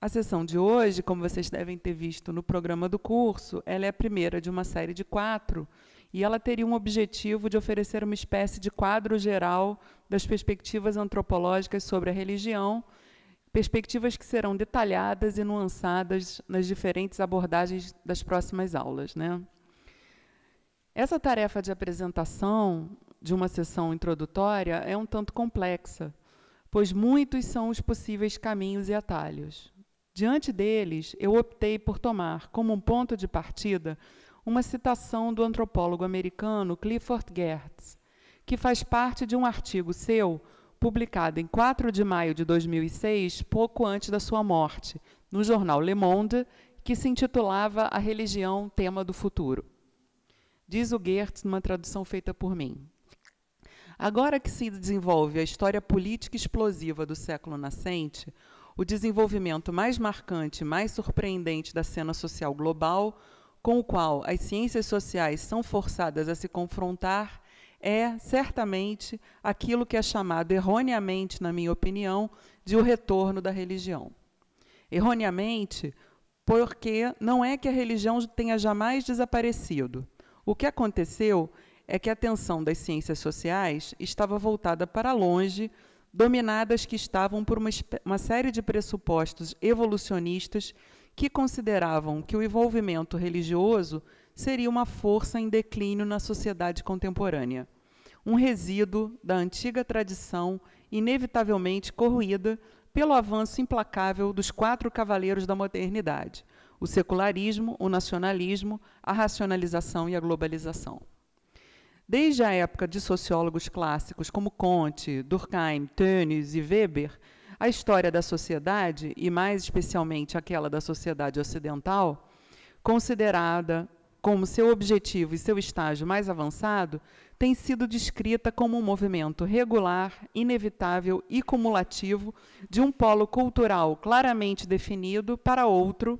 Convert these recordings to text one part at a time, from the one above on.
A sessão de hoje, como vocês devem ter visto no programa do curso, ela é a primeira de uma série de quatro e ela teria um objetivo de oferecer uma espécie de quadro geral das perspectivas antropológicas sobre a religião, perspectivas que serão detalhadas e nuançadas nas diferentes abordagens das próximas aulas. Né? Essa tarefa de apresentação de uma sessão introdutória é um tanto complexa, pois muitos são os possíveis caminhos e atalhos. Diante deles, eu optei por tomar como um ponto de partida uma citação do antropólogo americano Clifford Geertz, que faz parte de um artigo seu publicado em 4 de maio de 2006, pouco antes da sua morte, no jornal Le Monde, que se intitulava A Religião Tema do Futuro. Diz o Geertz numa tradução feita por mim. Agora que se desenvolve a história política explosiva do século nascente, o desenvolvimento mais marcante, mais surpreendente da cena social global, com o qual as ciências sociais são forçadas a se confrontar, é, certamente, aquilo que é chamado erroneamente, na minha opinião, de o retorno da religião. Erroneamente, porque não é que a religião tenha jamais desaparecido. O que aconteceu é que a atenção das ciências sociais estava voltada para longe dominadas que estavam por uma, uma série de pressupostos evolucionistas que consideravam que o envolvimento religioso seria uma força em declínio na sociedade contemporânea, um resíduo da antiga tradição inevitavelmente corroída pelo avanço implacável dos quatro cavaleiros da modernidade: o secularismo, o nacionalismo, a racionalização e a globalização. Desde a época de sociólogos clássicos como Comte, Durkheim, Tönnies e Weber, a história da sociedade, e mais especialmente aquela da sociedade ocidental, considerada como seu objetivo e seu estágio mais avançado, tem sido descrita como um movimento regular, inevitável e cumulativo de um polo cultural claramente definido para outro,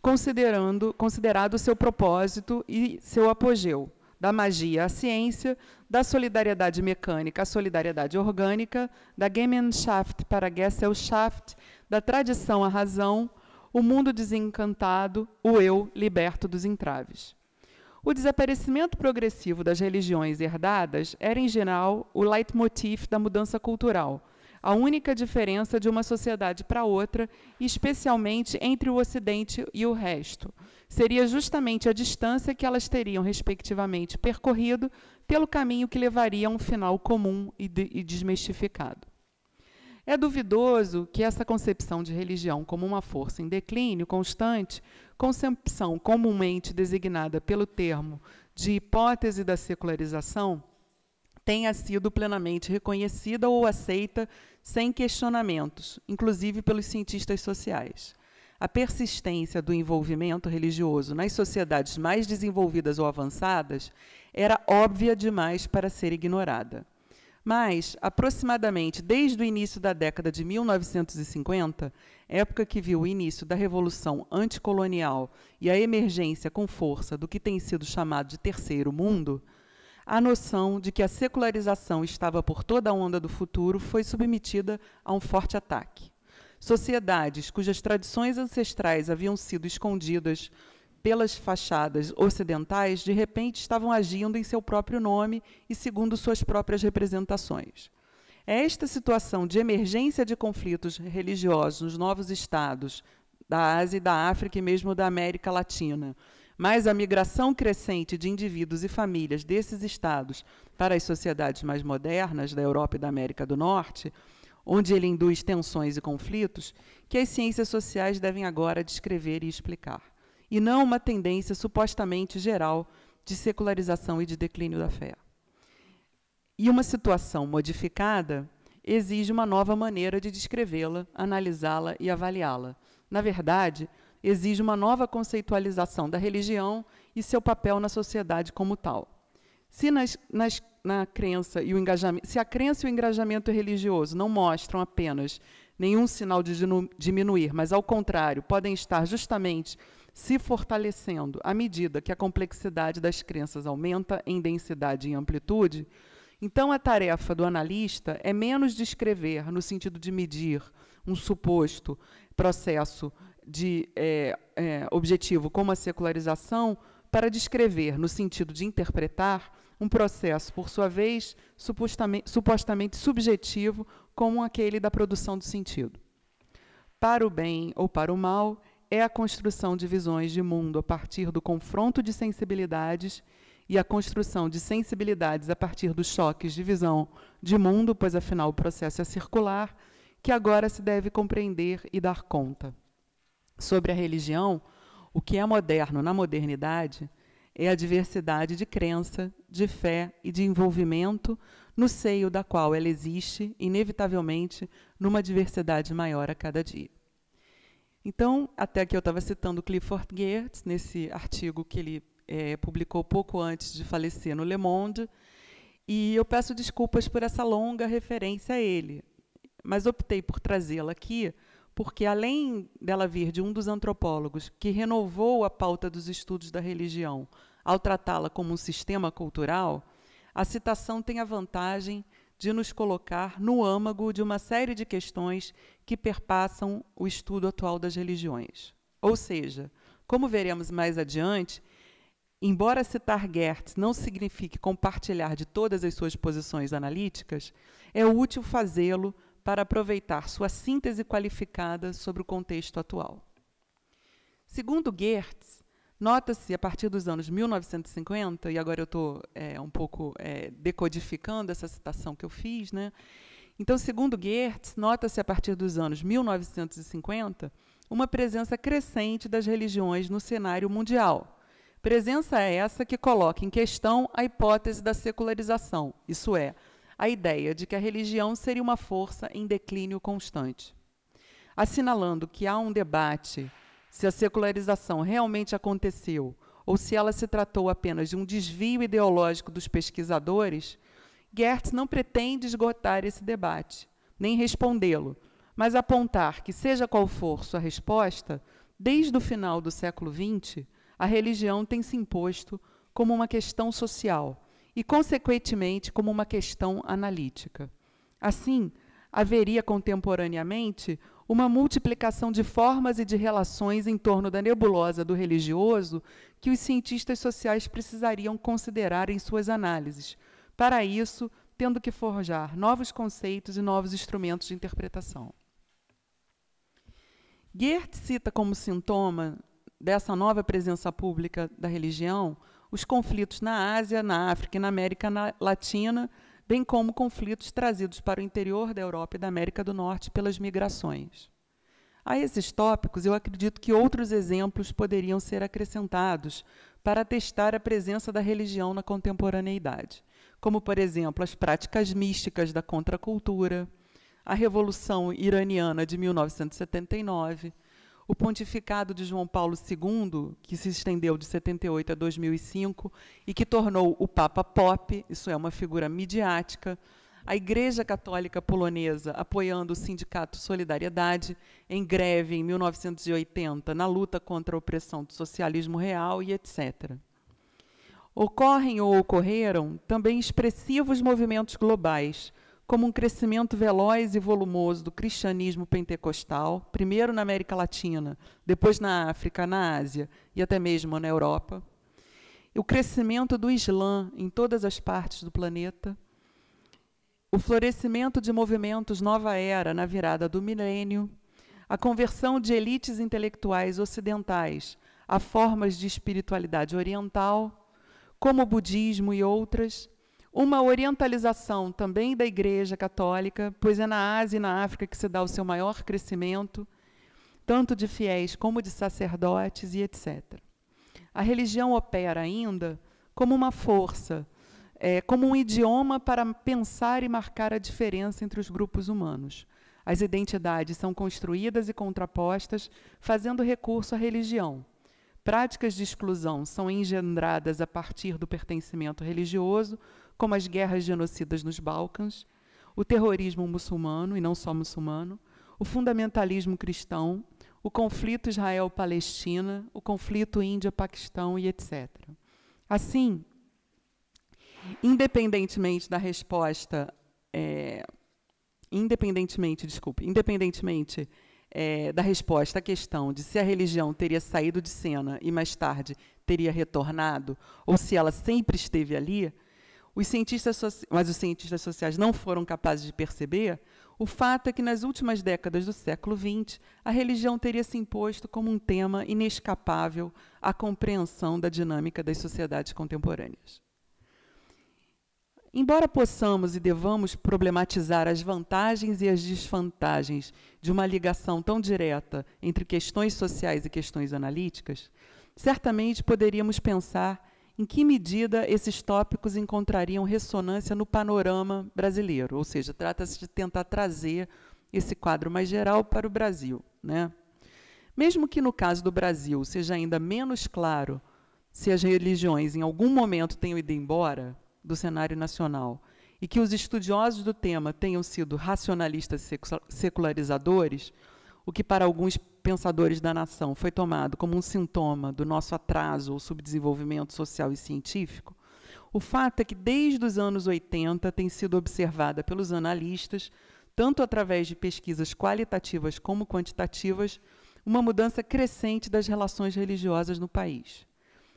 considerando considerado seu propósito e seu apogeu da magia à ciência, da solidariedade mecânica à solidariedade orgânica, da Gemeinschaft para Gesellschaft, da tradição à razão, o mundo desencantado, o eu liberto dos entraves. O desaparecimento progressivo das religiões herdadas era, em geral, o leitmotiv da mudança cultural, a única diferença de uma sociedade para outra, especialmente entre o Ocidente e o resto. Seria justamente a distância que elas teriam, respectivamente, percorrido pelo caminho que levaria a um final comum e, de, e desmistificado. É duvidoso que essa concepção de religião como uma força em declínio constante, concepção comumente designada pelo termo de hipótese da secularização, tenha sido plenamente reconhecida ou aceita sem questionamentos, inclusive pelos cientistas sociais. A persistência do envolvimento religioso nas sociedades mais desenvolvidas ou avançadas era óbvia demais para ser ignorada. Mas, aproximadamente desde o início da década de 1950, época que viu o início da revolução anticolonial e a emergência com força do que tem sido chamado de Terceiro Mundo, a noção de que a secularização estava por toda a onda do futuro foi submetida a um forte ataque. Sociedades cujas tradições ancestrais haviam sido escondidas pelas fachadas ocidentais, de repente estavam agindo em seu próprio nome e segundo suas próprias representações. É esta situação de emergência de conflitos religiosos nos novos estados da Ásia e da África e mesmo da América Latina, mas a migração crescente de indivíduos e famílias desses estados para as sociedades mais modernas da Europa e da América do Norte, onde ele induz tensões e conflitos, que as ciências sociais devem agora descrever e explicar, e não uma tendência supostamente geral de secularização e de declínio da fé. E uma situação modificada exige uma nova maneira de descrevê-la, analisá-la e avaliá-la. Na verdade, exige uma nova conceitualização da religião e seu papel na sociedade como tal. Se nas, nas, na crença e o engajamento, se a crença e o engajamento religioso não mostram apenas nenhum sinal de diminuir, mas ao contrário, podem estar justamente se fortalecendo à medida que a complexidade das crenças aumenta em densidade e amplitude, então a tarefa do analista é menos descrever no sentido de medir um suposto processo de é, é, objetivo como a secularização para descrever, no sentido de interpretar, um processo, por sua vez, supostamente, supostamente subjetivo, como aquele da produção do sentido. Para o bem ou para o mal, é a construção de visões de mundo a partir do confronto de sensibilidades e a construção de sensibilidades a partir dos choques de visão de mundo, pois afinal o processo é circular, que agora se deve compreender e dar conta sobre a religião, o que é moderno na modernidade é a diversidade de crença, de fé e de envolvimento no seio da qual ela existe, inevitavelmente, numa diversidade maior a cada dia. Então, até que eu estava citando Clifford Geertz, nesse artigo que ele é, publicou pouco antes de falecer no Le Monde, e eu peço desculpas por essa longa referência a ele, mas optei por trazê-la aqui porque além dela vir de um dos antropólogos que renovou a pauta dos estudos da religião ao tratá-la como um sistema cultural, a citação tem a vantagem de nos colocar no âmago de uma série de questões que perpassam o estudo atual das religiões. Ou seja, como veremos mais adiante, embora citar Gertz não signifique compartilhar de todas as suas posições analíticas, é útil fazê-lo para aproveitar sua síntese qualificada sobre o contexto atual. Segundo Goertz, nota-se a partir dos anos 1950, e agora eu estou é, um pouco é, decodificando essa citação que eu fiz, né? Então, segundo Goertz, nota-se a partir dos anos 1950 uma presença crescente das religiões no cenário mundial. Presença essa que coloca em questão a hipótese da secularização, isso é, a ideia de que a religião seria uma força em declínio constante. Assinalando que há um debate se a secularização realmente aconteceu ou se ela se tratou apenas de um desvio ideológico dos pesquisadores, Gertz não pretende esgotar esse debate, nem respondê-lo, mas apontar que, seja qual for sua resposta, desde o final do século XX, a religião tem se imposto como uma questão social, e, consequentemente, como uma questão analítica. Assim, haveria contemporaneamente uma multiplicação de formas e de relações em torno da nebulosa do religioso que os cientistas sociais precisariam considerar em suas análises, para isso, tendo que forjar novos conceitos e novos instrumentos de interpretação. Goethe cita como sintoma dessa nova presença pública da religião os conflitos na Ásia, na África e na América Latina, bem como conflitos trazidos para o interior da Europa e da América do Norte pelas migrações. A esses tópicos, eu acredito que outros exemplos poderiam ser acrescentados para atestar a presença da religião na contemporaneidade, como, por exemplo, as práticas místicas da contracultura, a Revolução Iraniana de 1979, o pontificado de João Paulo II, que se estendeu de 78 a 2005 e que tornou o Papa Pop, isso é uma figura midiática, a Igreja Católica Polonesa apoiando o Sindicato Solidariedade em greve em 1980 na luta contra a opressão do socialismo real e etc. Ocorrem ou ocorreram também expressivos movimentos globais como um crescimento veloz e volumoso do cristianismo pentecostal, primeiro na América Latina, depois na África, na Ásia e até mesmo na Europa, o crescimento do Islã em todas as partes do planeta, o florescimento de movimentos nova era na virada do milênio, a conversão de elites intelectuais ocidentais a formas de espiritualidade oriental, como o budismo e outras, uma orientalização também da Igreja Católica, pois é na Ásia e na África que se dá o seu maior crescimento, tanto de fiéis como de sacerdotes e etc. A religião opera ainda como uma força, é, como um idioma para pensar e marcar a diferença entre os grupos humanos. As identidades são construídas e contrapostas, fazendo recurso à religião. Práticas de exclusão são engendradas a partir do pertencimento religioso, como as guerras genocidas nos Balcãs, o terrorismo muçulmano, e não só muçulmano, o fundamentalismo cristão, o conflito Israel-Palestina, o conflito Índia-Paquistão e etc. Assim, independentemente da resposta, é, independentemente, desculpe, independentemente é, da resposta à questão de se a religião teria saído de cena e mais tarde teria retornado, ou se ela sempre esteve ali, os cientistas mas os cientistas sociais não foram capazes de perceber, o fato é que nas últimas décadas do século XX, a religião teria se imposto como um tema inescapável à compreensão da dinâmica das sociedades contemporâneas. Embora possamos e devamos problematizar as vantagens e as desvantagens de uma ligação tão direta entre questões sociais e questões analíticas, certamente poderíamos pensar em que medida esses tópicos encontrariam ressonância no panorama brasileiro, ou seja, trata-se de tentar trazer esse quadro mais geral para o Brasil. Né? Mesmo que no caso do Brasil seja ainda menos claro se as religiões em algum momento tenham ido embora do cenário nacional e que os estudiosos do tema tenham sido racionalistas secularizadores, o que para alguns pensadores da nação foi tomado como um sintoma do nosso atraso ou subdesenvolvimento social e científico, o fato é que desde os anos 80 tem sido observada pelos analistas, tanto através de pesquisas qualitativas como quantitativas, uma mudança crescente das relações religiosas no país.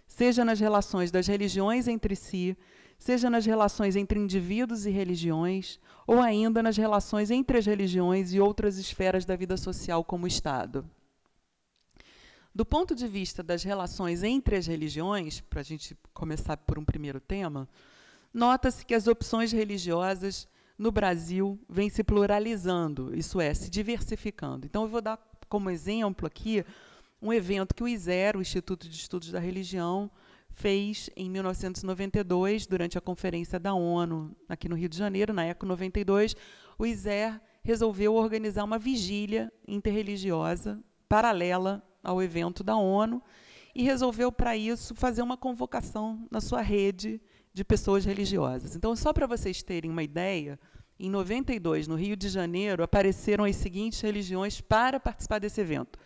Seja nas relações das religiões entre si, seja nas relações entre indivíduos e religiões, ou ainda nas relações entre as religiões e outras esferas da vida social, como o Estado. Do ponto de vista das relações entre as religiões, para a gente começar por um primeiro tema, nota-se que as opções religiosas no Brasil vêm se pluralizando, isso é, se diversificando. Então, eu vou dar como exemplo aqui um evento que o ISER, o Instituto de Estudos da Religião, fez em 1992, durante a conferência da ONU, aqui no Rio de Janeiro, na ECO 92, o ISER resolveu organizar uma vigília interreligiosa paralela ao evento da ONU e resolveu, para isso, fazer uma convocação na sua rede de pessoas religiosas. Então, só para vocês terem uma ideia, em 92, no Rio de Janeiro, apareceram as seguintes religiões para participar desse evento: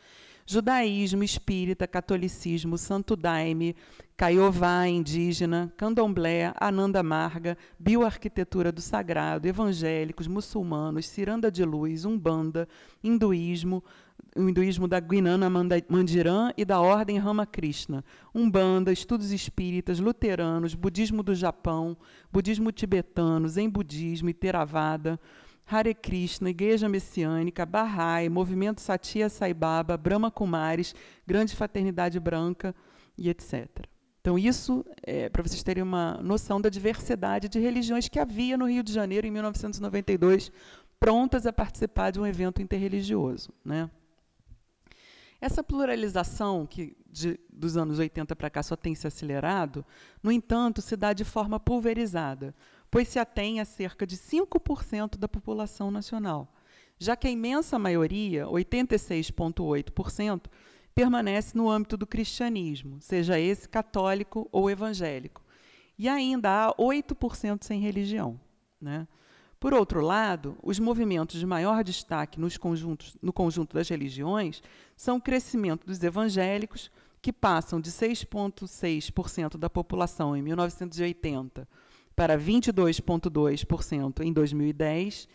judaísmo, espírita, catolicismo, santo daime, caiová, indígena, candomblé, ananda marga, bioarquitetura do sagrado, evangélicos, muçulmanos, ciranda de luz, umbanda, hinduísmo, o hinduísmo da Guinana Mandirã e da Ordem Ramakrishna, Umbanda, estudos espíritas, luteranos, budismo do Japão, budismo tibetano, zen budismo e Theravada, Hare Krishna, Igreja Messiânica, Bahá'í, Movimento Satya Sai Baba, Brahma Kumaris, Grande Fraternidade Branca e etc. Então, isso é para vocês terem uma noção da diversidade de religiões que havia no Rio de Janeiro em 1992, prontas a participar de um evento interreligioso. Né? Essa pluralização, que de, dos anos 80 para cá só tem se acelerado, no entanto, se dá de forma pulverizada pois se atém a cerca de 5% da população nacional, já que a imensa maioria, 86,8%, permanece no âmbito do cristianismo, seja esse católico ou evangélico, e ainda há 8% sem religião. Né? Por outro lado, os movimentos de maior destaque nos conjuntos, no conjunto das religiões são o crescimento dos evangélicos, que passam de 6,6% da população em 1980 para 22,2% em 2010,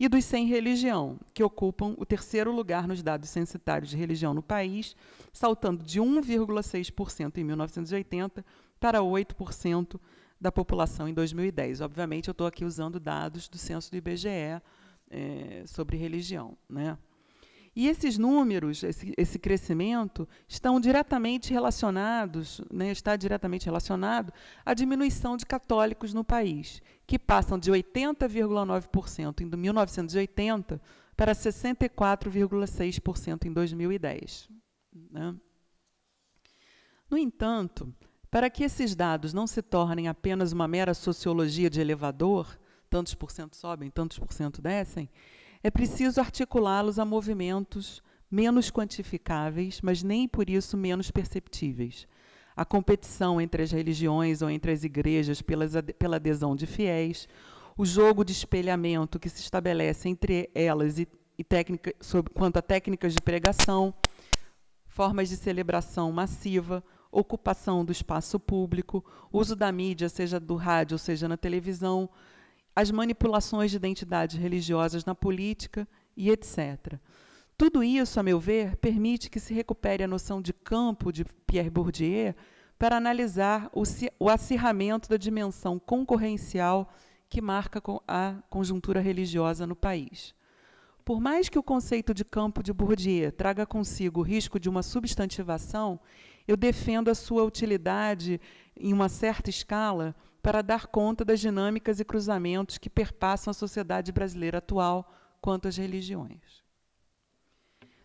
e dos sem religião, que ocupam o terceiro lugar nos dados censitários de religião no país, saltando de 1,6% em 1980 para 8% da população em 2010. Obviamente, eu estou aqui usando dados do censo do IBGE é, eh, sobre religião. Né? E esses números, esse, esse crescimento, estão diretamente relacionados, né, está diretamente relacionado à diminuição de católicos no país, que passam de 80,9% em 1980 para 64,6% em 2010. Né? No entanto, para que esses dados não se tornem apenas uma mera sociologia de elevador, tantos por cento sobem, tantos por cento descem, é preciso articulá-los a movimentos menos quantificáveis, mas nem por isso menos perceptíveis. A competição entre as religiões ou entre as igrejas pelas, pela adesão de fiéis, o jogo de espelhamento que se estabelece entre elas e, e técnica, sobre, quanto a técnicas de pregação, formas de celebração massiva, ocupação do espaço público, uso da mídia, seja do rádio, seja na televisão, as manipulações de identidades religiosas na política e etc. Tudo isso, a meu ver, permite que se recupere a noção de campo de Pierre Bourdieu para analisar o, o acirramento da dimensão concorrencial que marca a conjuntura religiosa no país. Por mais que o conceito de campo de Bourdieu traga consigo o risco de uma substantivação, eu defendo a sua utilidade, em uma certa escala, para dar conta das dinâmicas e cruzamentos que perpassam a sociedade brasileira atual quanto às religiões.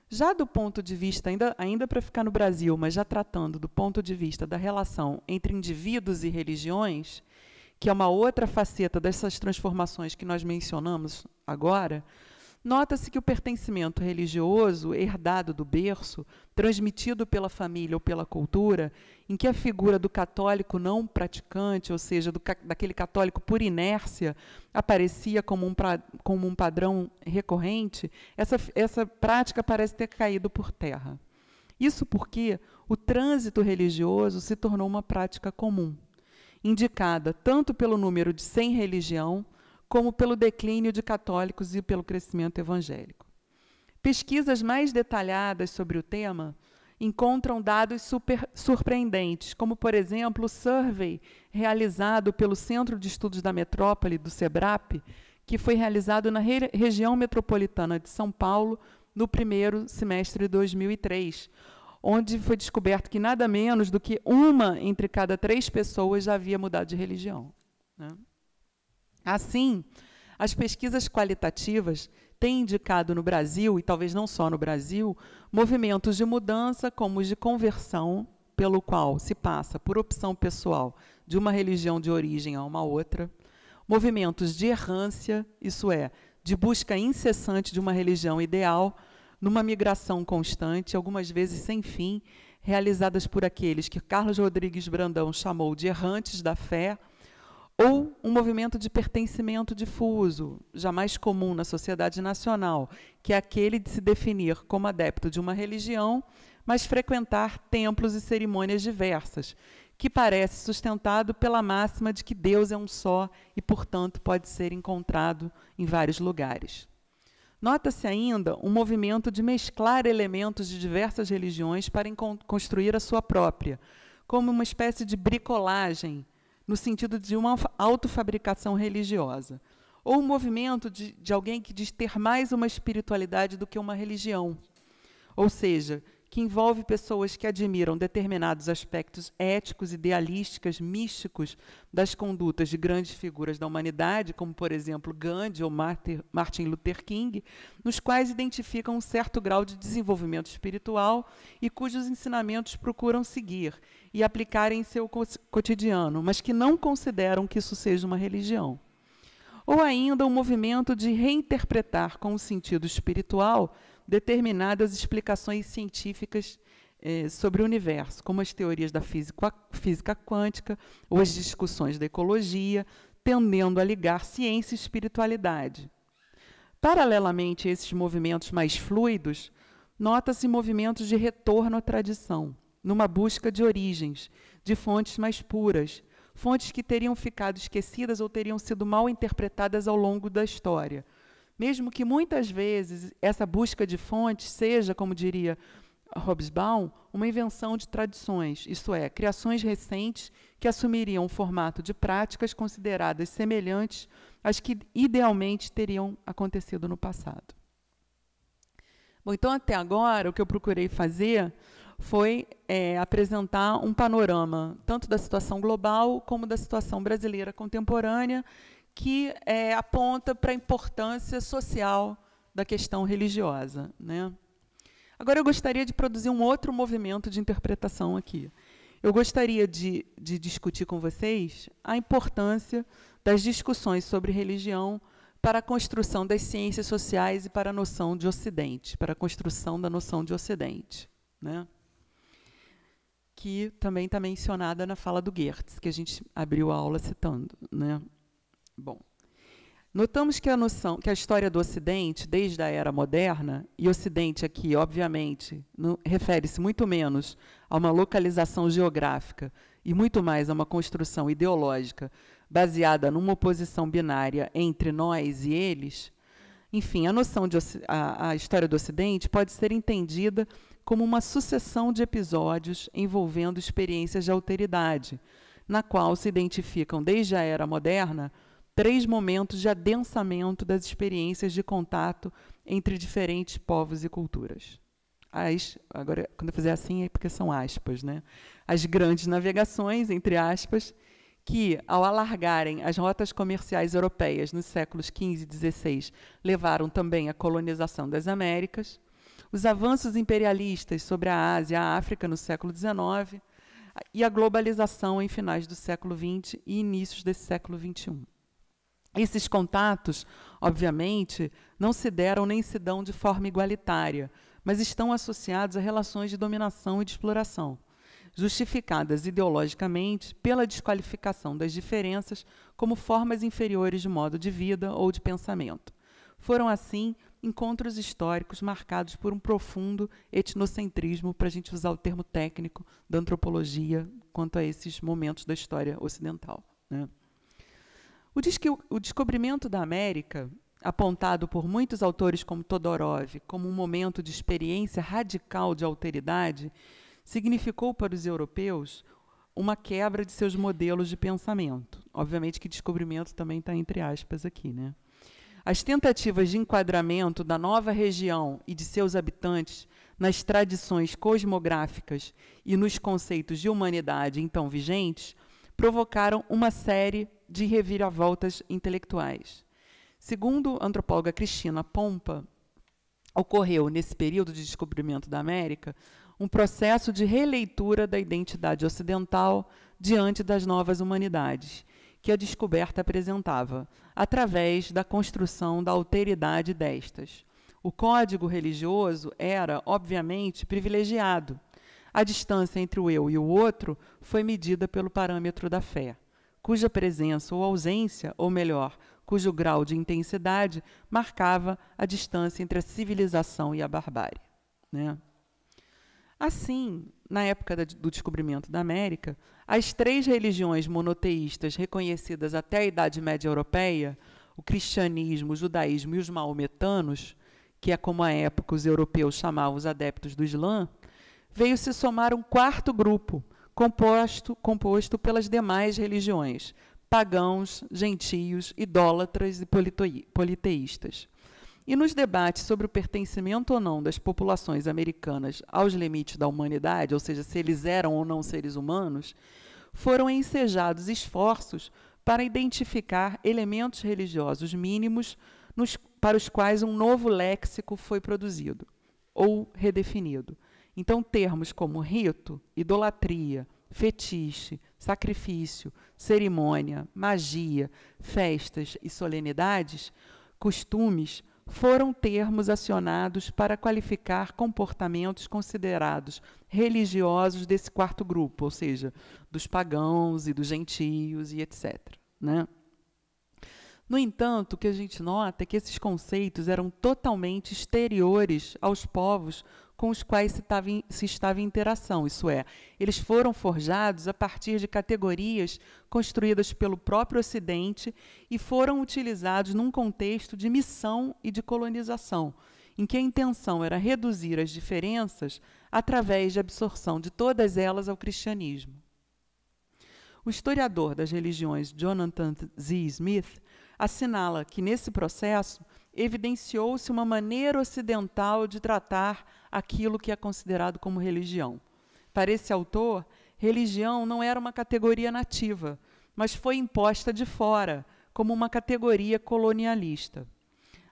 Já do ponto de vista, ainda, ainda para ficar no Brasil, mas já tratando do ponto de vista da relação entre indivíduos e religiões, que é uma outra faceta dessas transformações que nós mencionamos agora, Nota-se que o pertencimento religioso, herdado do berço, transmitido pela família ou pela cultura, em que a figura do católico não praticante, ou seja, do, daquele católico por inércia, aparecia como um, pra, como um padrão recorrente, essa, essa prática parece ter caído por terra. Isso porque o trânsito religioso se tornou uma prática comum, indicada tanto pelo número de sem religião como pelo declínio de católicos e pelo crescimento evangélico. Pesquisas mais detalhadas sobre o tema encontram dados super, surpreendentes, como, por exemplo, o survey realizado pelo Centro de Estudos da Metrópole, do SEBRAP, que foi realizado na re região metropolitana de São Paulo no primeiro semestre de 2003, onde foi descoberto que nada menos do que uma entre cada três pessoas já havia mudado de religião. Né? Assim, as pesquisas qualitativas têm indicado no Brasil, e talvez não só no Brasil, movimentos de mudança como os de conversão, pelo qual se passa por opção pessoal de uma religião de origem a uma outra, movimentos de errância, isso é, de busca incessante de uma religião ideal, numa migração constante, algumas vezes sem fim, realizadas por aqueles que Carlos Rodrigues Brandão chamou de errantes da fé, ou um movimento de pertencimento difuso, jamais comum na sociedade nacional, que é aquele de se definir como adepto de uma religião, mas frequentar templos e cerimônias diversas, que parece sustentado pela máxima de que Deus é um só e, portanto, pode ser encontrado em vários lugares. Nota-se ainda um movimento de mesclar elementos de diversas religiões para construir a sua própria, como uma espécie de bricolagem no sentido de uma autofabricação religiosa, ou um movimento de, de alguém que diz ter mais uma espiritualidade do que uma religião, ou seja, que envolve pessoas que admiram determinados aspectos éticos, idealísticos, místicos das condutas de grandes figuras da humanidade, como, por exemplo, Gandhi ou Martin Luther King, nos quais identificam um certo grau de desenvolvimento espiritual e cujos ensinamentos procuram seguir, e aplicar em seu cotidiano, mas que não consideram que isso seja uma religião. Ou ainda o um movimento de reinterpretar com o sentido espiritual determinadas explicações científicas eh, sobre o universo, como as teorias da física, física quântica ou as discussões da ecologia, tendendo a ligar ciência e espiritualidade. Paralelamente a esses movimentos mais fluidos, nota-se movimentos de retorno à tradição numa busca de origens, de fontes mais puras, fontes que teriam ficado esquecidas ou teriam sido mal interpretadas ao longo da história. Mesmo que muitas vezes essa busca de fontes seja, como diria Hobsbawm, uma invenção de tradições, isto é, criações recentes que assumiriam o formato de práticas consideradas semelhantes às que idealmente teriam acontecido no passado. Bom, então até agora o que eu procurei fazer foi é, apresentar um panorama tanto da situação global como da situação brasileira contemporânea, que é, aponta para a importância social da questão religiosa. Né? Agora, eu gostaria de produzir um outro movimento de interpretação aqui. Eu gostaria de, de discutir com vocês a importância das discussões sobre religião para a construção das ciências sociais e para a noção de Ocidente, para a construção da noção de Ocidente. Né? que também está mencionada na fala do Gertz, que a gente abriu a aula citando. Né? Bom, notamos que a noção, que a história do Ocidente, desde a era moderna, e Ocidente aqui, obviamente, refere-se muito menos a uma localização geográfica e muito mais a uma construção ideológica baseada numa oposição binária entre nós e eles, enfim, a noção de a, a história do Ocidente pode ser entendida como uma sucessão de episódios envolvendo experiências de alteridade, na qual se identificam desde a era moderna três momentos de adensamento das experiências de contato entre diferentes povos e culturas. As, agora, quando eu fizer assim, é porque são aspas, né? As grandes navegações, entre aspas, que, ao alargarem as rotas comerciais europeias nos séculos XV e XVI, levaram também à colonização das Américas, os avanços imperialistas sobre a Ásia e a África no século XIX e a globalização em finais do século XX e inícios desse século XXI. Esses contatos, obviamente, não se deram nem se dão de forma igualitária, mas estão associados a relações de dominação e de exploração justificadas ideologicamente pela desqualificação das diferenças como formas inferiores de modo de vida ou de pensamento. Foram, assim, encontros históricos marcados por um profundo etnocentrismo, para a gente usar o termo técnico da antropologia quanto a esses momentos da história ocidental. Né? O, o descobrimento da América, apontado por muitos autores como Todorov como um momento de experiência radical de alteridade, significou para os europeus uma quebra de seus modelos de pensamento. Obviamente que descobrimento também está entre aspas aqui, né? As tentativas de enquadramento da nova região e de seus habitantes nas tradições cosmográficas e nos conceitos de humanidade então vigentes provocaram uma série de reviravoltas intelectuais. Segundo a antropóloga Cristina Pompa, ocorreu nesse período de descobrimento da América um processo de releitura da identidade ocidental diante das novas humanidades, que a descoberta apresentava, através da construção da alteridade destas. O código religioso era, obviamente, privilegiado. A distância entre o eu e o outro foi medida pelo parâmetro da fé, cuja presença ou ausência, ou melhor, cujo grau de intensidade marcava a distância entre a civilização e a barbárie. Né? Assim, na época do descobrimento da América, as três religiões monoteístas reconhecidas até a Idade Média Europeia, o cristianismo, o judaísmo e os maometanos, que é como à época os europeus chamavam os adeptos do Islã, veio se somar um quarto grupo, composto, composto pelas demais religiões, pagãos, gentios, idólatras e politeístas. E nos debates sobre o pertencimento ou não das populações americanas aos limites da humanidade, ou seja, se eles eram ou não seres humanos, foram ensejados esforços para identificar elementos religiosos mínimos nos, para os quais um novo léxico foi produzido ou redefinido. Então, termos como rito, idolatria, fetiche, sacrifício, cerimônia, magia, festas e solenidades, costumes, foram termos acionados para qualificar comportamentos considerados religiosos desse quarto grupo, ou seja, dos pagãos e dos gentios e etc. Né? No entanto, o que a gente nota é que esses conceitos eram totalmente exteriores aos povos com os quais se, tava em, se estava em interação, isso é, eles foram forjados a partir de categorias construídas pelo próprio Ocidente e foram utilizados num contexto de missão e de colonização, em que a intenção era reduzir as diferenças através de absorção de todas elas ao cristianismo. O historiador das religiões Jonathan Z. Smith assinala que, nesse processo, evidenciou-se uma maneira ocidental de tratar aquilo que é considerado como religião. Para esse autor, religião não era uma categoria nativa, mas foi imposta de fora, como uma categoria colonialista.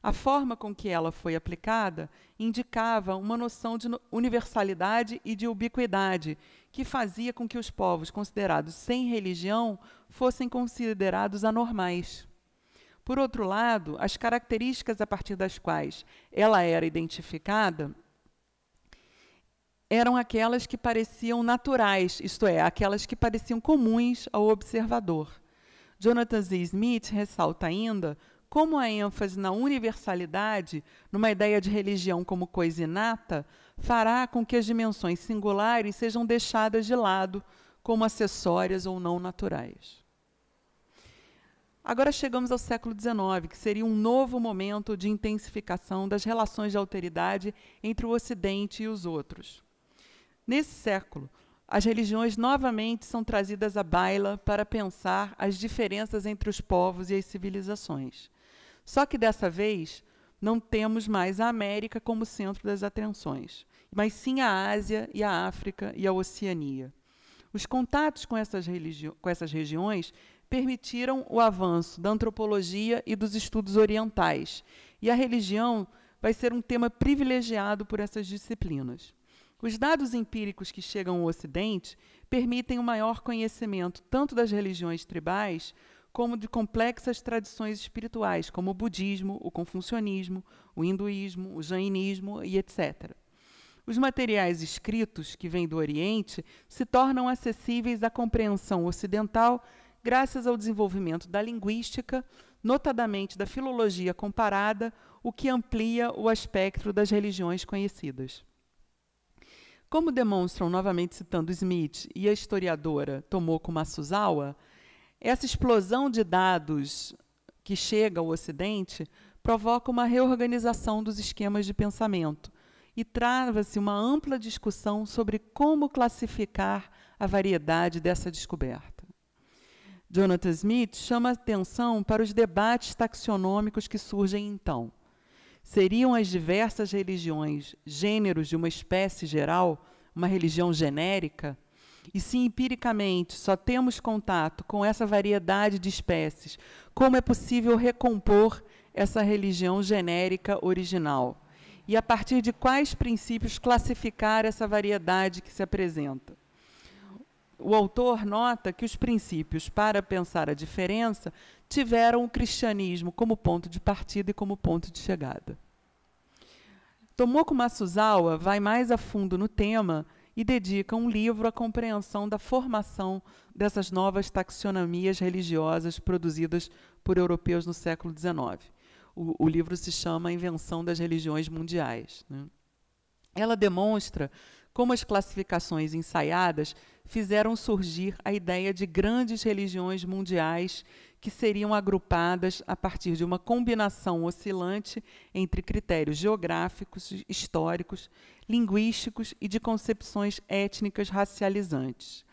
A forma com que ela foi aplicada indicava uma noção de universalidade e de ubiquidade, que fazia com que os povos considerados sem religião fossem considerados anormais. Por outro lado, as características a partir das quais ela era identificada eram aquelas que pareciam naturais, isto é, aquelas que pareciam comuns ao observador. Jonathan Z. Smith ressalta ainda como a ênfase na universalidade, numa ideia de religião como coisa inata, fará com que as dimensões singulares sejam deixadas de lado como acessórias ou não naturais. Agora chegamos ao século XIX, que seria um novo momento de intensificação das relações de alteridade entre o Ocidente e os outros. Nesse século, as religiões novamente são trazidas à baila para pensar as diferenças entre os povos e as civilizações. Só que dessa vez, não temos mais a América como centro das atenções, mas sim a Ásia e a África e a Oceania. Os contatos com essas, com essas regiões permitiram o avanço da antropologia e dos estudos orientais, e a religião vai ser um tema privilegiado por essas disciplinas. Os dados empíricos que chegam ao Ocidente permitem um maior conhecimento tanto das religiões tribais como de complexas tradições espirituais, como o budismo, o confucionismo, o hinduísmo, o jainismo e etc. Os materiais escritos que vêm do Oriente se tornam acessíveis à compreensão ocidental graças ao desenvolvimento da linguística, notadamente da filologia comparada, o que amplia o aspecto das religiões conhecidas. Como demonstram, novamente citando Smith e a historiadora Tomoko Masuzawa, essa explosão de dados que chega ao Ocidente provoca uma reorganização dos esquemas de pensamento e trava-se uma ampla discussão sobre como classificar a variedade dessa descoberta. Jonathan Smith chama atenção para os debates taxonômicos que surgem então. Seriam as diversas religiões gêneros de uma espécie geral, uma religião genérica? E se empiricamente só temos contato com essa variedade de espécies, como é possível recompor essa religião genérica original? E a partir de quais princípios classificar essa variedade que se apresenta? o autor nota que os princípios para pensar a diferença tiveram o cristianismo como ponto de partida e como ponto de chegada. Tomoko Masuzawa vai mais a fundo no tema e dedica um livro à compreensão da formação dessas novas taxonomias religiosas produzidas por europeus no século XIX. O, o livro se chama A Invenção das Religiões Mundiais. Né? Ela demonstra como as classificações ensaiadas fizeram surgir a ideia de grandes religiões mundiais que seriam agrupadas a partir de uma combinação oscilante entre critérios geográficos, históricos, linguísticos e de concepções étnicas racializantes.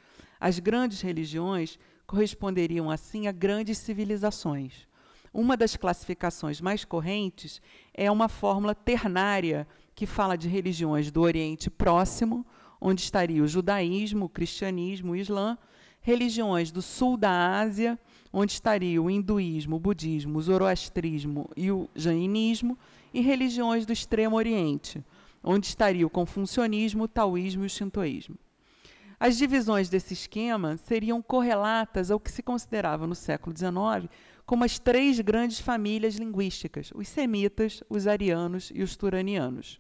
As grandes religiões corresponderiam assim a grandes civilizações. Uma das classificações mais correntes é uma fórmula ternária que fala de religiões do Oriente Próximo, onde estaria o judaísmo, o cristianismo, o islã, religiões do sul da Ásia, onde estaria o hinduísmo, o budismo, o zoroastrismo e o jainismo, e religiões do extremo oriente, onde estaria o confucionismo, o taoísmo e o xintoísmo. As divisões desse esquema seriam correlatas ao que se considerava no século XIX como as três grandes famílias linguísticas, os semitas, os arianos e os turanianos.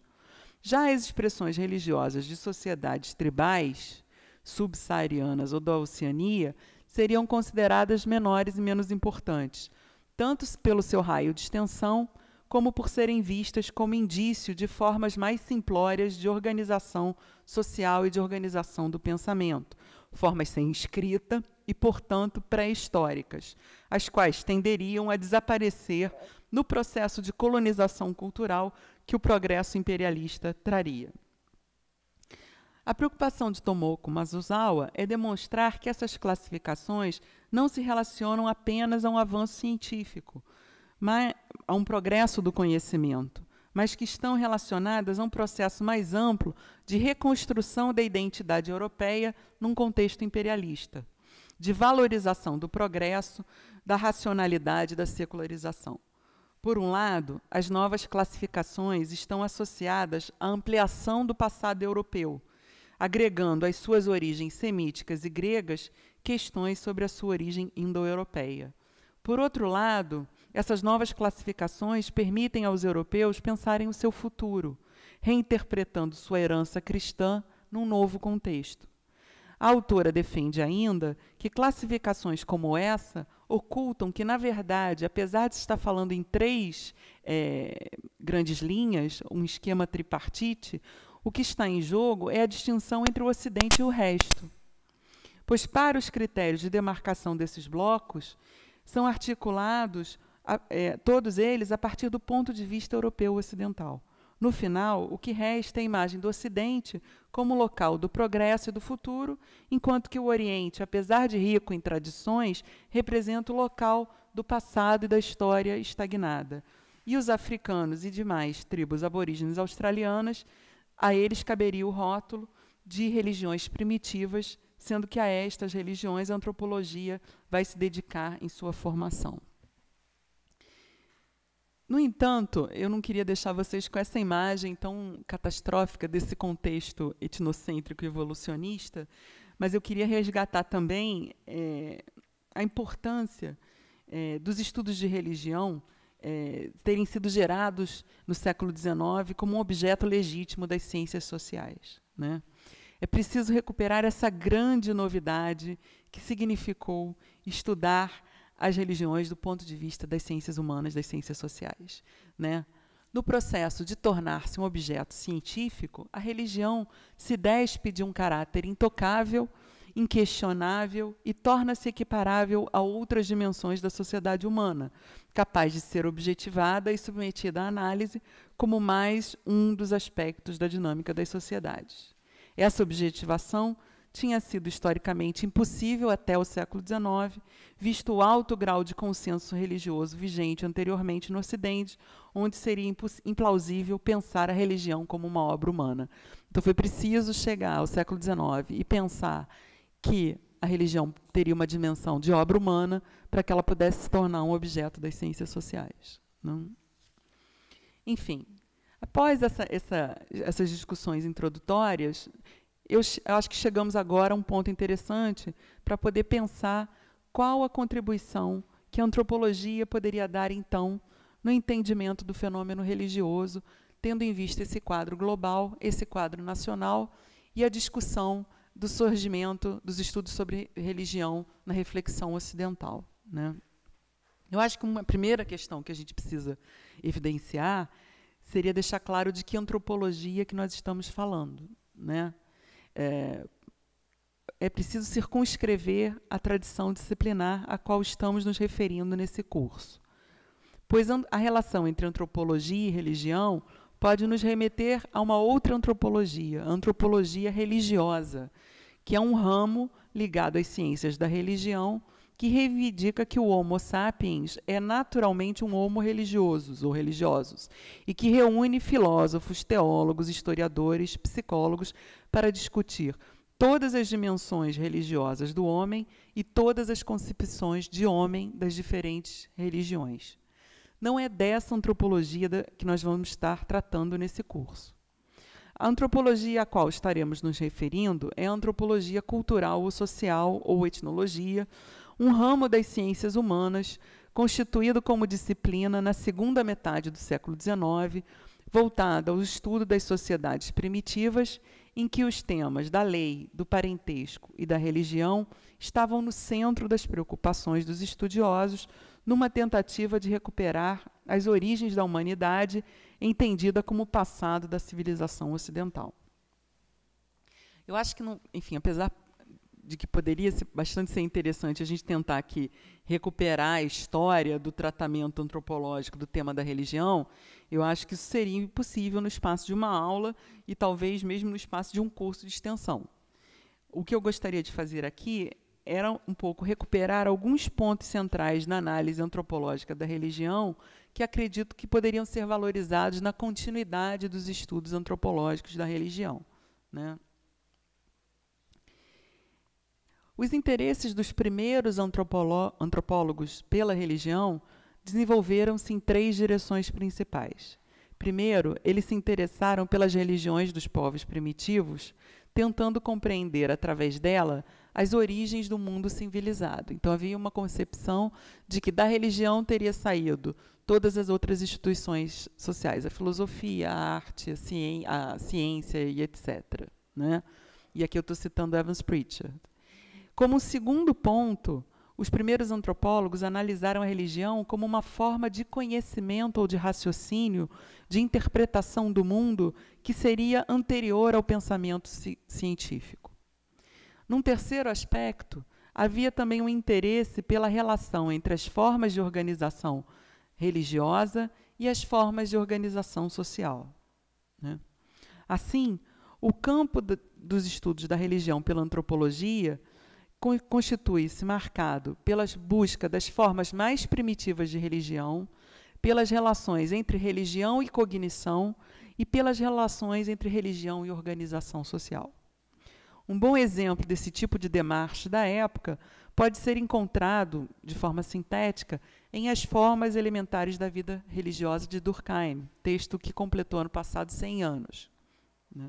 Já as expressões religiosas de sociedades tribais, subsaarianas ou da Oceania, seriam consideradas menores e menos importantes, tanto pelo seu raio de extensão, como por serem vistas como indício de formas mais simplórias de organização social e de organização do pensamento, formas sem escrita e, portanto, pré-históricas, as quais tenderiam a desaparecer no processo de colonização cultural que o progresso imperialista traria. A preocupação de Tomoko Mazuzawa é demonstrar que essas classificações não se relacionam apenas a um avanço científico, mas a um progresso do conhecimento, mas que estão relacionadas a um processo mais amplo de reconstrução da identidade europeia num contexto imperialista, de valorização do progresso, da racionalidade da secularização. Por um lado, as novas classificações estão associadas à ampliação do passado europeu, agregando às suas origens semíticas e gregas questões sobre a sua origem indo-europeia. Por outro lado, essas novas classificações permitem aos europeus pensarem o seu futuro, reinterpretando sua herança cristã num novo contexto. A autora defende ainda que classificações como essa ocultam que, na verdade, apesar de estar falando em três é, grandes linhas, um esquema tripartite, o que está em jogo é a distinção entre o Ocidente e o resto. Pois, para os critérios de demarcação desses blocos, são articulados a, é, todos eles a partir do ponto de vista europeu ocidental. No final, o que resta é a imagem do Ocidente como local do progresso e do futuro, enquanto que o Oriente, apesar de rico em tradições, representa o local do passado e da história estagnada. E os africanos e demais tribos aborígenes australianas, a eles caberia o rótulo de religiões primitivas, sendo que a estas religiões a antropologia vai se dedicar em sua formação. No entanto, eu não queria deixar vocês com essa imagem tão catastrófica desse contexto etnocêntrico e evolucionista, mas eu queria resgatar também é, a importância é, dos estudos de religião é, terem sido gerados no século XIX como um objeto legítimo das ciências sociais. Né? É preciso recuperar essa grande novidade que significou estudar as religiões do ponto de vista das ciências humanas, das ciências sociais. Né? No processo de tornar-se um objeto científico, a religião se despe de um caráter intocável, inquestionável e torna-se equiparável a outras dimensões da sociedade humana, capaz de ser objetivada e submetida à análise como mais um dos aspectos da dinâmica das sociedades. Essa objetivação tinha sido historicamente impossível até o século XIX, visto o alto grau de consenso religioso vigente anteriormente no Ocidente, onde seria implausível pensar a religião como uma obra humana. Então foi preciso chegar ao século XIX e pensar que a religião teria uma dimensão de obra humana para que ela pudesse se tornar um objeto das ciências sociais. Não? Enfim, após essa, essa, essas discussões introdutórias, eu acho que chegamos agora a um ponto interessante para poder pensar qual a contribuição que a antropologia poderia dar, então, no entendimento do fenômeno religioso, tendo em vista esse quadro global, esse quadro nacional e a discussão do surgimento dos estudos sobre religião na reflexão ocidental. Né? Eu acho que uma primeira questão que a gente precisa evidenciar seria deixar claro de que antropologia que nós estamos falando. Né? É, é preciso circunscrever a tradição disciplinar a qual estamos nos referindo nesse curso, pois a relação entre antropologia e religião pode nos remeter a uma outra antropologia, a antropologia religiosa, que é um ramo ligado às ciências da religião que reivindica que o Homo sapiens é naturalmente um homo religiosos ou religiosos e que reúne filósofos, teólogos, historiadores, psicólogos para discutir todas as dimensões religiosas do homem e todas as concepções de homem das diferentes religiões. Não é dessa antropologia que nós vamos estar tratando nesse curso. A antropologia a qual estaremos nos referindo é a antropologia cultural ou social ou etnologia, um ramo das ciências humanas constituído como disciplina na segunda metade do século XIX, voltada ao estudo das sociedades primitivas, em que os temas da lei, do parentesco e da religião estavam no centro das preocupações dos estudiosos, numa tentativa de recuperar as origens da humanidade, entendida como passado da civilização ocidental. Eu acho que, não, enfim, apesar de que poderia ser bastante ser interessante a gente tentar aqui recuperar a história do tratamento antropológico do tema da religião, eu acho que isso seria impossível no espaço de uma aula e talvez mesmo no espaço de um curso de extensão. O que eu gostaria de fazer aqui era um pouco recuperar alguns pontos centrais na análise antropológica da religião que acredito que poderiam ser valorizados na continuidade dos estudos antropológicos da religião, né? Os interesses dos primeiros antropólogos pela religião desenvolveram-se em três direções principais. Primeiro, eles se interessaram pelas religiões dos povos primitivos, tentando compreender através dela as origens do mundo civilizado. Então havia uma concepção de que da religião teria saído todas as outras instituições sociais, a filosofia, a arte, a, ciência e etc. Né? E aqui eu estou citando Evans Pritchard. Como segundo ponto, os primeiros antropólogos analisaram a religião como uma forma de conhecimento ou de raciocínio, de interpretação do mundo, que seria anterior ao pensamento ci científico. Num terceiro aspecto, havia também um interesse pela relação entre as formas de organização religiosa e as formas de organização social. Né? Assim, o campo dos estudos da religião pela antropologia constitui-se marcado pelas busca das formas mais primitivas de religião, pelas relações entre religião e cognição e pelas relações entre religião e organização social. Um bom exemplo desse tipo de demarche da época pode ser encontrado, de forma sintética, em As Formas Elementares da Vida Religiosa de Durkheim, texto que completou ano passado 100 anos. Né?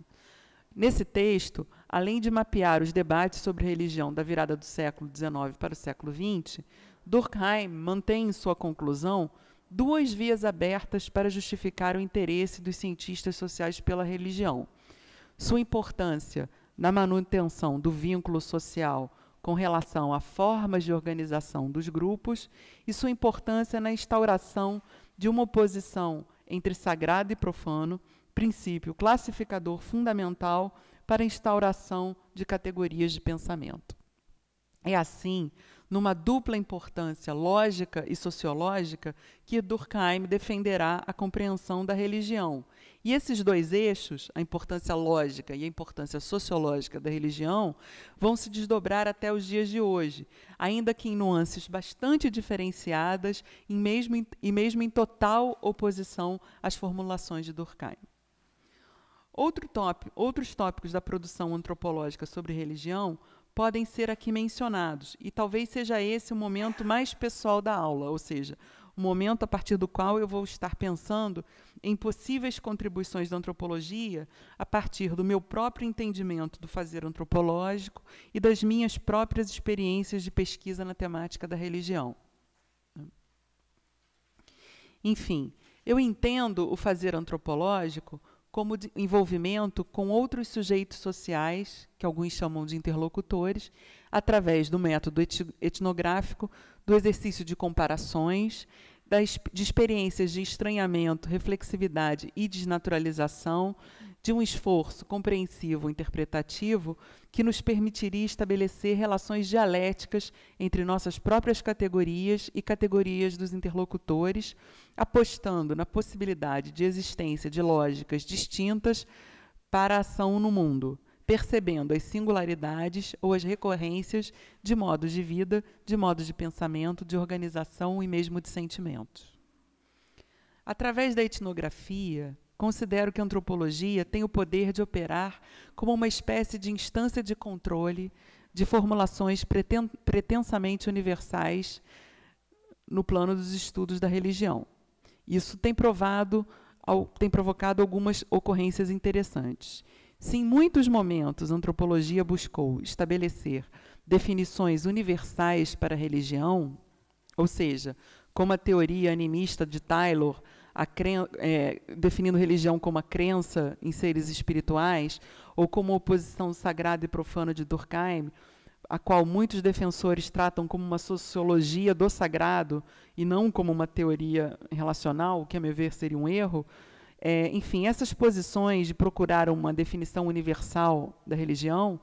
Nesse texto, além de mapear os debates sobre religião da virada do século XIX para o século XX, Durkheim mantém em sua conclusão duas vias abertas para justificar o interesse dos cientistas sociais pela religião. Sua importância na manutenção do vínculo social com relação a formas de organização dos grupos e sua importância na instauração de uma oposição entre sagrado e profano, princípio classificador fundamental para a instauração de categorias de pensamento. É assim, numa dupla importância lógica e sociológica, que Durkheim defenderá a compreensão da religião. E esses dois eixos, a importância lógica e a importância sociológica da religião, vão se desdobrar até os dias de hoje, ainda que em nuances bastante diferenciadas e mesmo em, e mesmo em total oposição às formulações de Durkheim. Outro tópico, outros tópicos da produção antropológica sobre religião podem ser aqui mencionados, e talvez seja esse o momento mais pessoal da aula, ou seja, o momento a partir do qual eu vou estar pensando em possíveis contribuições da antropologia a partir do meu próprio entendimento do fazer antropológico e das minhas próprias experiências de pesquisa na temática da religião. Enfim, eu entendo o fazer antropológico como envolvimento com outros sujeitos sociais, que alguns chamam de interlocutores, através do método etnográfico, do exercício de comparações, das, de experiências de estranhamento, reflexividade e desnaturalização, de um esforço compreensivo interpretativo que nos permitiria estabelecer relações dialéticas entre nossas próprias categorias e categorias dos interlocutores, apostando na possibilidade de existência de lógicas distintas para a ação no mundo, percebendo as singularidades ou as recorrências de modos de vida, de modos de pensamento, de organização e mesmo de sentimentos. Através da etnografia, considero que a antropologia tem o poder de operar como uma espécie de instância de controle de formulações preten pretensamente universais no plano dos estudos da religião. Isso tem provado tem provocado algumas ocorrências interessantes. Se em muitos momentos a antropologia buscou estabelecer definições universais para a religião, ou seja, como a teoria animista de Taylor cren é, definindo religião como a crença em seres espirituais, ou como a oposição sagrada e profana de Durkheim, a qual muitos defensores tratam como uma sociologia do sagrado e não como uma teoria relacional, o que, a meu ver, seria um erro. É, enfim, essas posições de procurar uma definição universal da religião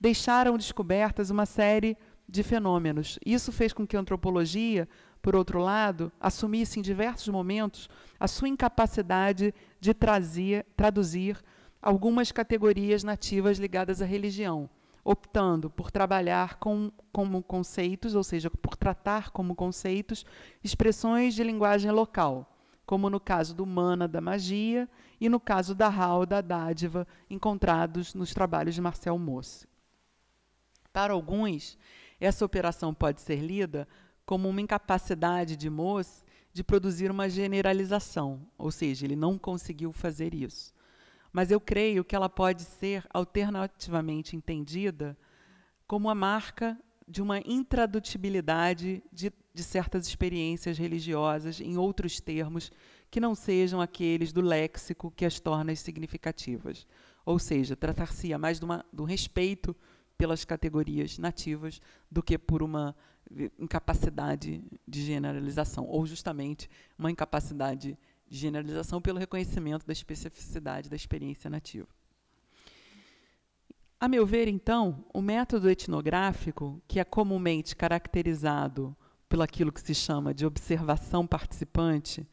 deixaram descobertas uma série de fenômenos. Isso fez com que a antropologia por outro lado, assumisse em diversos momentos a sua incapacidade de trazer traduzir algumas categorias nativas ligadas à religião, optando por trabalhar com, como conceitos, ou seja, por tratar como conceitos expressões de linguagem local, como no caso do mana da magia e no caso da hal da dádiva, encontrados nos trabalhos de Marcel Mosse. Para alguns, essa operação pode ser lida como uma incapacidade de Moos de produzir uma generalização, ou seja, ele não conseguiu fazer isso. Mas eu creio que ela pode ser alternativamente entendida como a marca de uma intradutibilidade de, de certas experiências religiosas em outros termos que não sejam aqueles do léxico que as torna significativas. Ou seja, tratar-se mais de uma, do respeito pelas categorias nativas do que por uma incapacidade de generalização, ou justamente uma incapacidade de generalização pelo reconhecimento da especificidade da experiência nativa. A meu ver, então, o método etnográfico, que é comumente caracterizado pelo aquilo que se chama de observação participante,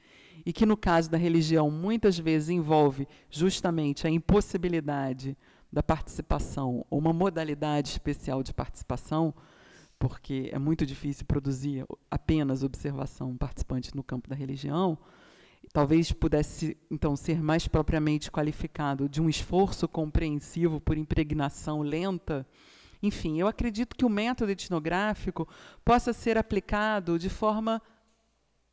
e que no caso da religião muitas vezes envolve justamente a impossibilidade da participação, ou uma modalidade especial de participação, porque é muito difícil produzir apenas observação participante no campo da religião, talvez pudesse então ser mais propriamente qualificado de um esforço compreensivo por impregnação lenta. Enfim, eu acredito que o método etnográfico possa ser aplicado de forma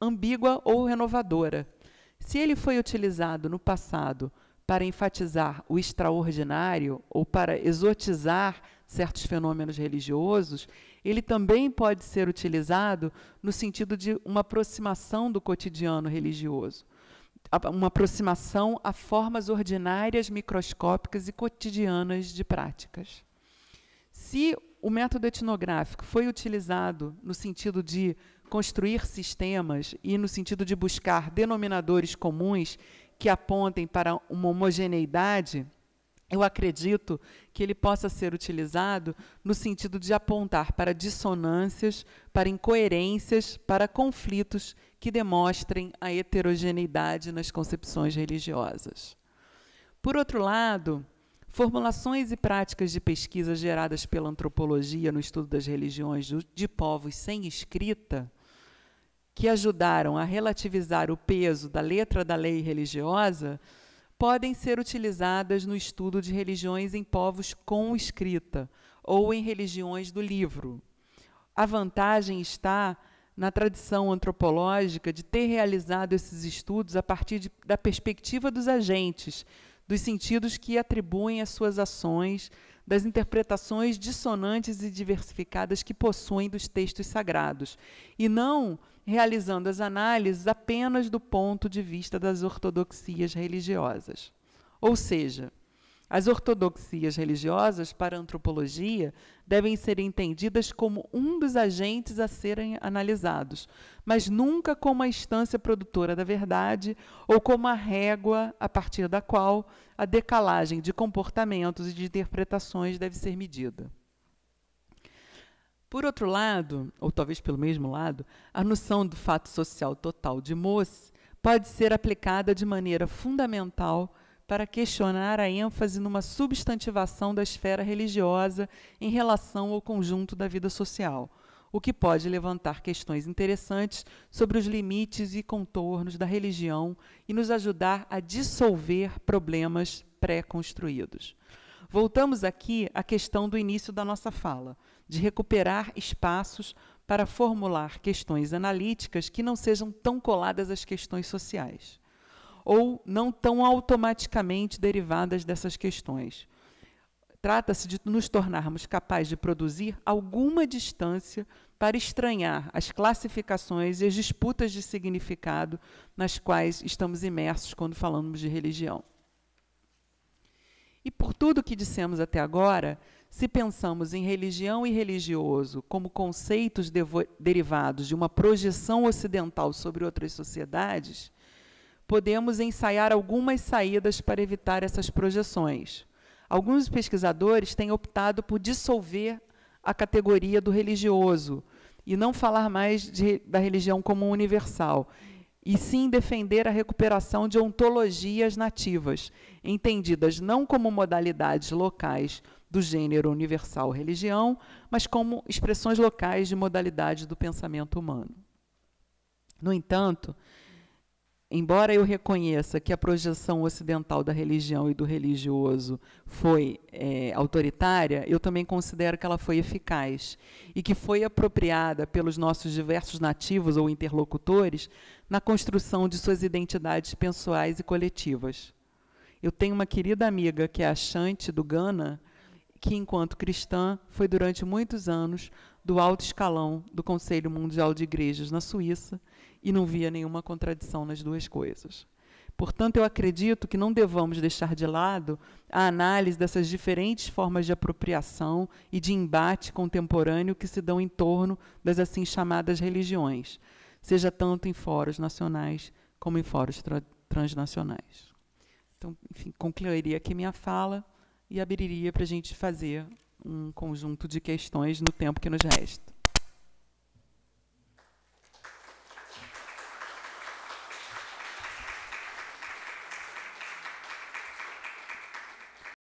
ambígua ou renovadora. Se ele foi utilizado no passado para enfatizar o extraordinário ou para exotizar certos fenômenos religiosos, ele também pode ser utilizado no sentido de uma aproximação do cotidiano religioso, uma aproximação a formas ordinárias, microscópicas e cotidianas de práticas. Se o método etnográfico foi utilizado no sentido de construir sistemas e no sentido de buscar denominadores comuns que apontem para uma homogeneidade eu acredito que ele possa ser utilizado no sentido de apontar para dissonâncias, para incoerências, para conflitos que demonstrem a heterogeneidade nas concepções religiosas. Por outro lado, formulações e práticas de pesquisa geradas pela antropologia no estudo das religiões de povos sem escrita, que ajudaram a relativizar o peso da letra da lei religiosa, podem ser utilizadas no estudo de religiões em povos com escrita ou em religiões do livro. A vantagem está na tradição antropológica de ter realizado esses estudos a partir de, da perspectiva dos agentes, dos sentidos que atribuem às suas ações, das interpretações dissonantes e diversificadas que possuem dos textos sagrados, e não realizando as análises apenas do ponto de vista das ortodoxias religiosas. Ou seja, as ortodoxias religiosas, para a antropologia, devem ser entendidas como um dos agentes a serem analisados, mas nunca como a instância produtora da verdade ou como a régua a partir da qual a decalagem de comportamentos e de interpretações deve ser medida. Por outro lado, ou talvez pelo mesmo lado, a noção do fato social total de Mosse pode ser aplicada de maneira fundamental para questionar a ênfase numa substantivação da esfera religiosa em relação ao conjunto da vida social, o que pode levantar questões interessantes sobre os limites e contornos da religião e nos ajudar a dissolver problemas pré-construídos. Voltamos aqui à questão do início da nossa fala de recuperar espaços para formular questões analíticas que não sejam tão coladas às questões sociais, ou não tão automaticamente derivadas dessas questões. Trata-se de nos tornarmos capazes de produzir alguma distância para estranhar as classificações e as disputas de significado nas quais estamos imersos quando falamos de religião. E por tudo o que dissemos até agora, se pensamos em religião e religioso como conceitos derivados de uma projeção ocidental sobre outras sociedades, podemos ensaiar algumas saídas para evitar essas projeções. Alguns pesquisadores têm optado por dissolver a categoria do religioso e não falar mais de, da religião como universal, e sim defender a recuperação de ontologias nativas, entendidas não como modalidades locais do gênero universal religião, mas como expressões locais de modalidade do pensamento humano. No entanto, embora eu reconheça que a projeção ocidental da religião e do religioso foi é, autoritária, eu também considero que ela foi eficaz e que foi apropriada pelos nossos diversos nativos ou interlocutores na construção de suas identidades pessoais e coletivas. Eu tenho uma querida amiga que é a Chante do Gana, que, enquanto cristã, foi durante muitos anos do alto escalão do Conselho Mundial de Igrejas na Suíça e não via nenhuma contradição nas duas coisas. Portanto, eu acredito que não devamos deixar de lado a análise dessas diferentes formas de apropriação e de embate contemporâneo que se dão em torno das assim chamadas religiões, seja tanto em fóruns nacionais como em fóruns transnacionais. Então, enfim, concluiria aqui minha fala e abriria para a gente fazer um conjunto de questões no tempo que nos resta.